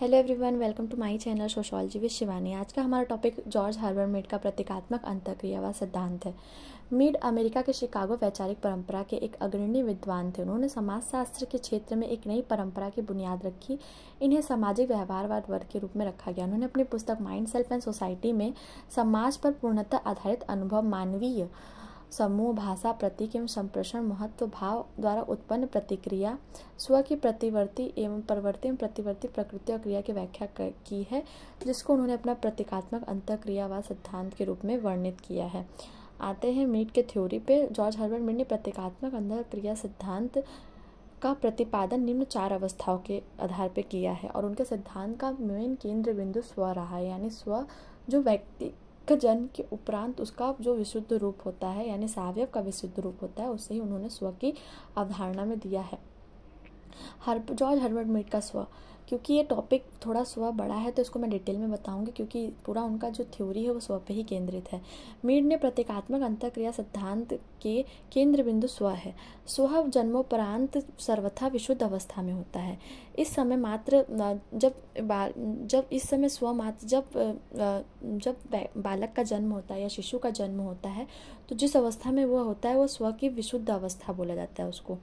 hello everyone welcome to my channel sociology with Shivani आज का हमारा टॉपिक जॉर्ज हार्बर मिड का प्रतीकात्मक अंतक्रिया व सिद्धांत है मिड अमेरिका के शिकागो वैचारिक परंपरा के एक अग्रणी विद्वान थे उन्होंने समाजशास्त्र के क्षेत्र में एक नई परंपरा की बुनियाद रखी इन्हें सामाजिक व्यवहारवाद वर्ग के रूप में रखा गया उन्होंने अपनी पुस्तक माइंड सेल्फ एंड सोसाइटी में समाज पर पूर्णतः आधारित अनुभव मानवीय समूह भाषा प्रतीक एवं संप्रेषण महत्व भाव द्वारा उत्पन्न प्रतिक्रिया स्व की प्रतिवर्ती एवं परवर्ती एवं प्रतिवर्ती प्रकृति और क्रिया की व्याख्या की है जिसको उन्होंने अपना प्रतीकात्मक अंतक्रियावाद सिद्धांत के रूप में वर्णित किया है आते हैं मीट के थ्योरी पे जॉर्ज हर्बर्ट मीट ने प्रतीकात्मक अंतक्रिया सिद्धांत का प्रतिपादन निम्न चार अवस्थाओं के आधार पर किया है और उनके सिद्धांत का मेन केंद्र बिंदु स्व रहा है यानी स्व जो व्यक्ति का जन्म के उपरांत उसका जो विशुद्ध रूप होता है यानी सावयव का विशुद्ध रूप होता है उसे ही उन्होंने स्व की अवधारणा में दिया है हर जॉर्ज हर्बर्ट मीट का स्व क्योंकि ये टॉपिक थोड़ा स्व बड़ा है तो इसको मैं डिटेल में बताऊंगी क्योंकि पूरा उनका जो थ्योरी है वो स्व पे ही केंद्रित है मीड ने प्रतीकात्मक अंतक्रिया सिद्धांत के केंद्र बिंदु स्व है स्व जन्मोपरांत सर्वथा विशुद्ध अवस्था में होता है इस समय मात्र जब जब इस समय स्व मात्र जब जब बालक का जन्म होता है या शिशु का जन्म होता है तो जिस अवस्था में वह होता है वह स्व की विशुद्ध अवस्था बोला जाता है उसको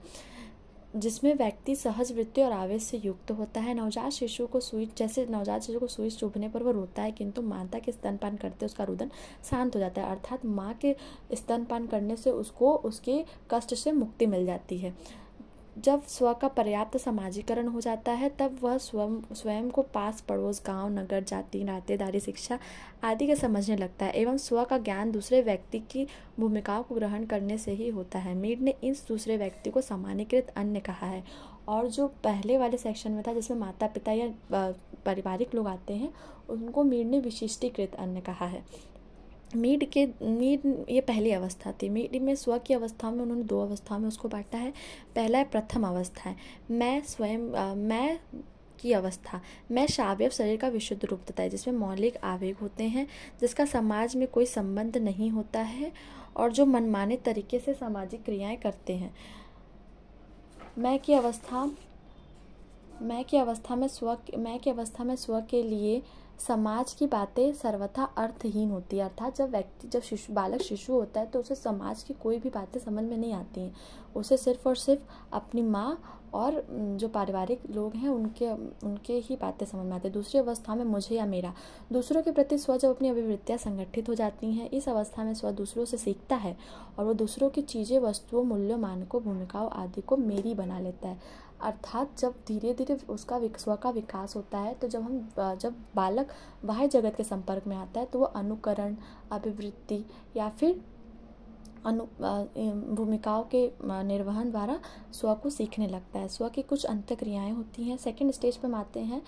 जिसमें व्यक्ति सहज वृत्ति और आवेश से युक्त होता है नवजात शिशु को सुई जैसे नवजात शिशु को सुई चुभने पर वह रोता है किंतु माता के स्तनपान करते उसका रुदन शांत हो जाता है अर्थात माँ के स्तनपान करने से उसको उसके कष्ट से मुक्ति मिल जाती है जब स्व का पर्याप्त समाजीकरण हो जाता है तब वह स्वयं स्वयं को पास पड़ोस गांव नगर जाति नातेदारी शिक्षा आदि के समझने लगता है एवं स्व का ज्ञान दूसरे व्यक्ति की भूमिकाओं को ग्रहण करने से ही होता है मीड ने इस दूसरे व्यक्ति को सामान्यकृत अन्य कहा है और जो पहले वाले सेक्शन में था जिसमें माता पिता या पारिवारिक लोग आते हैं उनको मीड ने विशिष्टीकृत अन्य कहा है मीड के मीड ये पहली अवस्था थी मीड में स्व की अवस्था में उन्होंने दो अवस्थाओं में उसको बांटा है पहला है प्रथम अवस्था है मैं स्वयं मैं की अवस्था मैं शावयव शरीर का विशुद्ध रूप देता है जिसमें मौलिक आवेग होते हैं जिसका समाज में कोई संबंध नहीं होता है और जो मनमाने तरीके से सामाजिक क्रियाएं करते हैं मैं की अवस्था मैं की अवस्था में स्व मैं की अवस्था में स्व के लिए समाज की बातें सर्वथा अर्थहीन होती है अर्थात जब व्यक्ति जब शिशु बालक शिशु होता है तो उसे समाज की कोई भी बातें समझ में नहीं आती हैं उसे सिर्फ और सिर्फ अपनी माँ और जो पारिवारिक लोग हैं उनके उनके ही बातें समझ में आती है दूसरी अवस्था में मुझे या मेरा दूसरों के प्रति स्व जब अपनी अभिवृत्तियाँ संगठित हो जाती हैं इस अवस्था में स्व दूसरों से सीखता है और वो दूसरों की चीज़ें वस्तुओं मूल्यों मानकों भूमिकाओं आदि को मेरी बना लेता है अर्थात जब धीरे धीरे उसका स्व का विकास होता है तो जब हम जब बालक बाह्य जगत के संपर्क में आता है तो वो अनुकरण अभिवृत्ति या फिर अनु भूमिकाओं के निर्वहन द्वारा स्व को सीखने लगता है स्व की कुछ अंतक्रियाएँ होती हैं सेकेंड स्टेज पर हम आते हैं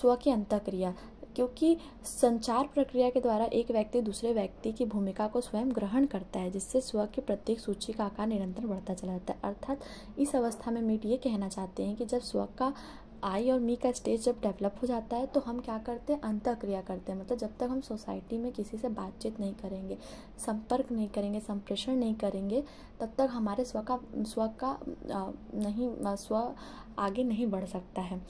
स्व की अंतक्रिया क्योंकि संचार प्रक्रिया के द्वारा एक व्यक्ति दूसरे व्यक्ति की भूमिका को स्वयं ग्रहण करता है जिससे स्व के प्रत्येक सूची का आकार निरंतर बढ़ता चला जाता है अर्थात इस अवस्था में मीट ये कहना चाहते हैं कि जब स्व का आई और मी का स्टेज जब डेवलप हो जाता है तो हम क्या करते हैं अंत क्रिया करते हैं मतलब जब तक हम सोसाइटी में किसी से बातचीत नहीं करेंगे संपर्क नहीं करेंगे संप्रेषण नहीं करेंगे तब तक हमारे स्व का स्व का नहीं स्व आगे नहीं बढ़ सकता है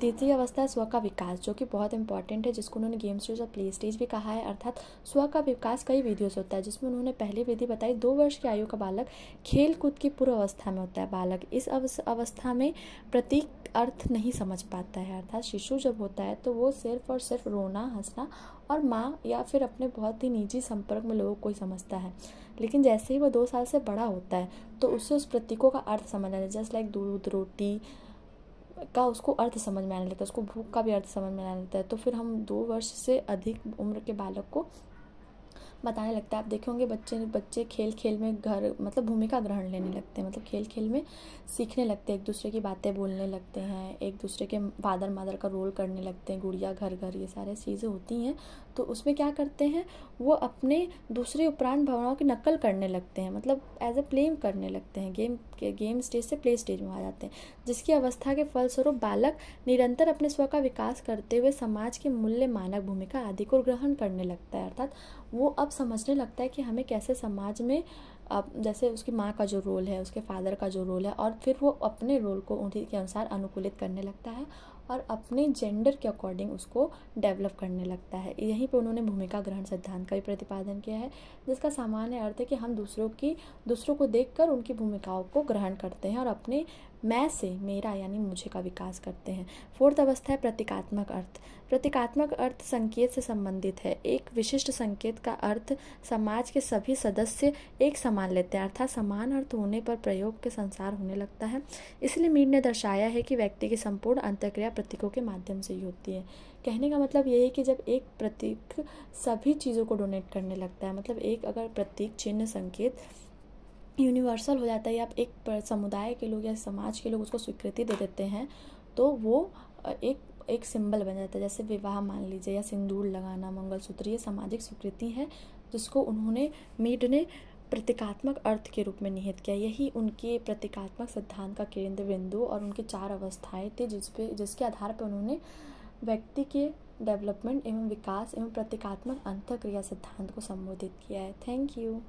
तीसरी अवस्था है स्व का विकास जो कि बहुत इंपॉर्टेंट है जिसको उन्होंने गेम स्टेज और प्ले स्टेज भी कहा है अर्थात स्व का विकास कई विधियों से होता है जिसमें उन्होंने पहली विधि बताई दो वर्ष की आयु का बालक खेल कूद की पूर्व अवस्था में होता है बालक इस अवस्था में प्रतीक अर्थ नहीं समझ पाता है अर्थात शिशु जब होता है तो वो सिर्फ और सिर्फ रोना हंसना और माँ या फिर अपने बहुत ही निजी संपर्क में लोगों को ही समझता है लेकिन जैसे ही वो दो साल से बड़ा होता है तो उससे उस प्रतीकों का अर्थ समझ आता है जस्ट लाइक दूध रोटी का उसको अर्थ समझ में आने लगता है उसको भूख का भी अर्थ समझ में आने लगता है तो फिर हम दो वर्ष से अधिक उम्र के बालक को बताने लगता है आप देखे होंगे बच्चे बच्चे खेल खेल में घर मतलब भूमिका ग्रहण लेने लगते हैं मतलब खेल खेल में सीखने लगते हैं एक दूसरे की बातें बोलने लगते हैं एक दूसरे के फादर मदर का रोल करने लगते हैं गुड़िया घर घर ये सारे चीज़ें होती हैं तो उसमें क्या करते हैं वो अपने दूसरे उपरांत भावनाओं की नकल करने लगते हैं मतलब एज ए प्लेम करने लगते हैं गेम गेम स्टेज से प्ले स्टेज में आ जाते हैं जिसकी अवस्था के फलस्वरूप बालक निरंतर अपने स्व का विकास करते हुए समाज के मूल्य मानक भूमिका आदि को ग्रहण करने लगता है अर्थात वो अब समझने लगता है कि हमें कैसे समाज में अब जैसे उसकी माँ का जो रोल है उसके फादर का जो रोल है और फिर वो अपने रोल को उन्हीं के अनुसार अनुकूलित करने लगता है और अपने जेंडर के अकॉर्डिंग उसको डेवलप करने लगता है यहीं पर उन्होंने भूमिका ग्रहण सिद्धांत का भी प्रतिपादन किया है जिसका सामान्य अर्थ है कि हम दूसरों की दूसरों को देख कर उनकी भूमिकाओं को ग्रहण करते हैं और अपने मैं से मेरा यानी मुझे का विकास करते हैं फोर्थ अवस्था है प्रतीकात्मक अर्थ प्रतीकात्मक अर्थ संकेत से संबंधित है एक विशिष्ट संकेत का अर्थ समाज के सभी सदस्य एक समान लेते हैं अर्थात समान अर्थ होने पर प्रयोग के संसार होने लगता है इसलिए मीड ने दर्शाया है कि व्यक्ति की संपूर्ण अंतक्रिया प्रतीकों के माध्यम से ही होती है कहने का मतलब यही है कि जब एक प्रतीक सभी चीज़ों को डोनेट करने लगता है मतलब एक अगर प्रतीक चिन्ह संकेत यूनिवर्सल हो जाता है या एक समुदाय के लोग या समाज के लोग उसको स्वीकृति दे देते हैं तो वो एक एक सिंबल बन जाता है जैसे विवाह मान लीजिए या सिंदूर लगाना मंगलसूत्र ये सामाजिक स्वीकृति है जिसको उन्होंने मीड ने प्रतीकात्मक अर्थ के रूप में निहित किया यही उनके प्रतीकात्मक सिद्धांत का केंद्र बिंदु और उनकी चार अवस्थाएं थी जिस जिसके आधार पर उन्होंने व्यक्ति के डेवलपमेंट एवं विकास एवं प्रतीकात्मक अंतक्रिया सिद्धांत को संबोधित किया है थैंक यू